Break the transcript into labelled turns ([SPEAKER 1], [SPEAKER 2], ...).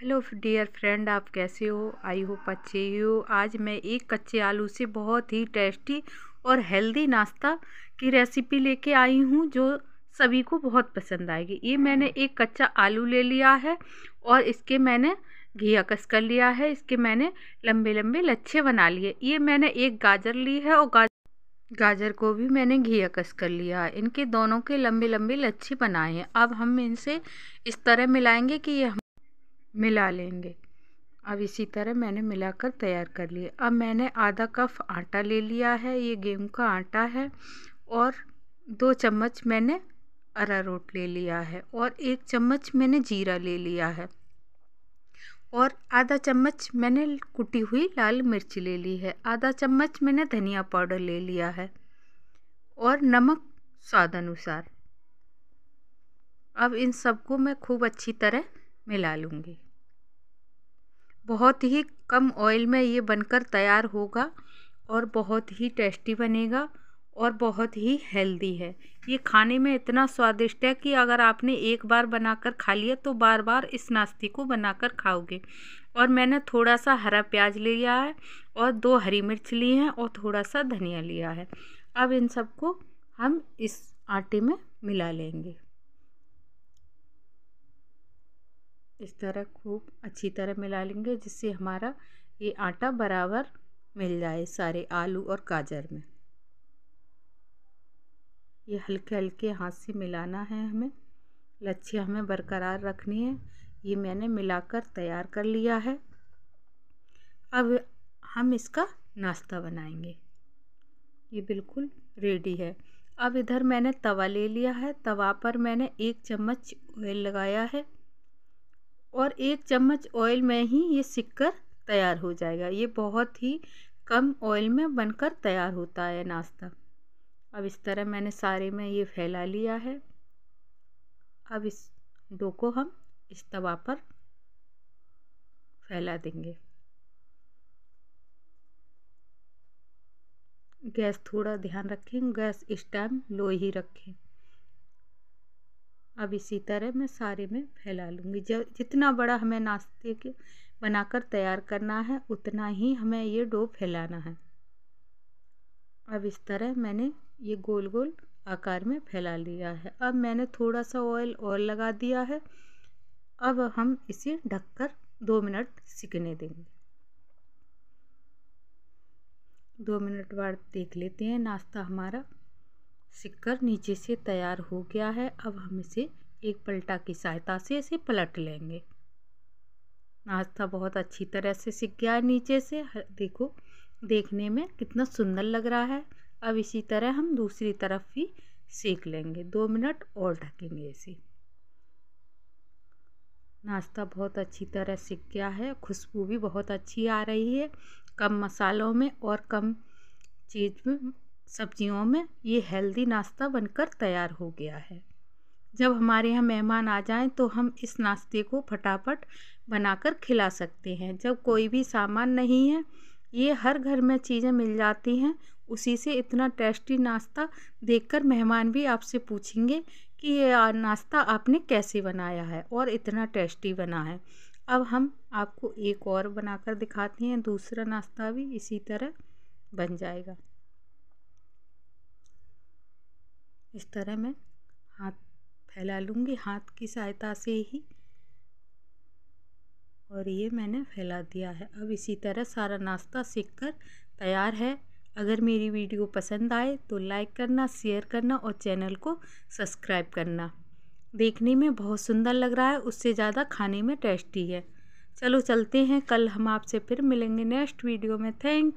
[SPEAKER 1] hello dear friend आप कैसे हो आई होप अच्छे हो आज मैं एक कच्चे आलू से बहुत ही टेस्टी और हेल्दी नाश्ता की रेसिपी लेके आई हूँ जो सभी को बहुत पसंद आएगी ये मैंने एक कच्चा आलू ले लिया है और इसके मैंने घिया कस कर लिया है इसके मैंने लंबे लंबे लच्छे बना लिए ये मैंने एक गाजर ली है और गाजर गाजर को भी मैंने घिया कस कर लिया है इनके दोनों के लंबे लंबे लच्छे बनाए हैं अब हम इनसे इस तरह मिलाएंगे कि ये हम मिला लेंगे अब इसी तरह मैंने मिलाकर तैयार कर लिए अब मैंने आधा कप आटा ले लिया है ये गेहूं का आटा है और दो चम्मच मैंने अरारोट ले लिया है और एक चम्मच मैंने जीरा ले लिया है और आधा चम्मच मैंने कुटी हुई लाल मिर्च ले ली है आधा चम्मच मैंने धनिया पाउडर ले लिया है और नमक स्वाद अनुसार अब इन सबको मैं खूब अच्छी तरह मिला लूँगी बहुत ही कम ऑयल में ये बनकर तैयार होगा और बहुत ही टेस्टी बनेगा और बहुत ही हेल्दी है ये खाने में इतना स्वादिष्ट है कि अगर आपने एक बार बनाकर खा लिया तो बार बार इस नाश्ते को बनाकर खाओगे और मैंने थोड़ा सा हरा प्याज ले लिया है और दो हरी मिर्च ली हैं और थोड़ा सा धनिया लिया है अब इन सबको हम इस आटे में मिला लेंगे इस तरह खूब अच्छी तरह मिला लेंगे जिससे हमारा ये आटा बराबर मिल जाए सारे आलू और गाजर में ये हल्के हल्के हाथ से मिलाना है हमें लच्छी हमें बरकरार रखनी है ये मैंने मिलाकर तैयार कर लिया है अब हम इसका नाश्ता बनाएंगे ये बिल्कुल रेडी है अब इधर मैंने तवा ले लिया है तवा पर मैंने एक चम्मच ऑयल लगाया है और एक चम्मच ऑयल में ही ये सिककर कर तैयार हो जाएगा ये बहुत ही कम ऑयल में बनकर तैयार होता है नाश्ता अब इस तरह मैंने सारे में ये फैला लिया है अब इस डो को हम इस तवा पर फैला देंगे गैस थोड़ा ध्यान रखें गैस इस टाइम लो ही रखें अब इसी तरह मैं सारे में फैला लूँगी जब जितना बड़ा हमें नाश्ते के बनाकर तैयार करना है उतना ही हमें ये डो फैलाना है अब इस तरह मैंने ये गोल गोल आकार में फैला लिया है अब मैंने थोड़ा सा ऑयल और लगा दिया है अब हम इसे ढककर दो मिनट सिकने देंगे दो मिनट बाद देख लेते हैं नाश्ता हमारा सिक्कर नीचे से तैयार हो गया है अब हम इसे एक पलटा की सहायता से इसे पलट लेंगे नाश्ता बहुत अच्छी तरह से सिक गया है नीचे से देखो देखने में कितना सुंदर लग रहा है अब इसी तरह हम दूसरी तरफ भी सेक लेंगे दो मिनट और ढकेंगे इसे नाश्ता बहुत अच्छी तरह सिक गया है खुशबू भी बहुत अच्छी आ रही है कम मसालों में और कम चीज़ में सब्जियों में ये हेल्दी नाश्ता बनकर तैयार हो गया है जब हमारे यहाँ मेहमान आ जाएं तो हम इस नाश्ते को फटाफट बनाकर खिला सकते हैं जब कोई भी सामान नहीं है ये हर घर में चीज़ें मिल जाती हैं उसी से इतना टेस्टी नाश्ता देखकर मेहमान भी आपसे पूछेंगे कि ये नाश्ता आपने कैसे बनाया है और इतना टेस्टी बना है अब हम आपको एक और बनाकर दिखाते हैं दूसरा नाश्ता भी इसी तरह बन जाएगा इस तरह मैं हाथ फैला लूँगी हाथ की सहायता से ही और ये मैंने फैला दिया है अब इसी तरह सारा नाश्ता सीख कर तैयार है अगर मेरी वीडियो पसंद आए तो लाइक करना शेयर करना और चैनल को सब्सक्राइब करना देखने में बहुत सुंदर लग रहा है उससे ज़्यादा खाने में टेस्टी है चलो चलते हैं कल हम आपसे फिर मिलेंगे नेक्स्ट वीडियो में थैंक